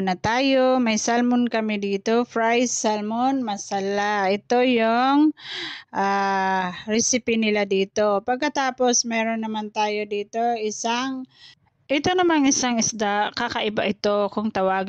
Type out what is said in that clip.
na tayo, may salmon kami dito, fried salmon masala. Ito yung uh, recipe nila dito. Pagkatapos, meron naman tayo dito isang, ito namang isang isda, kakaiba ito kung tawagin.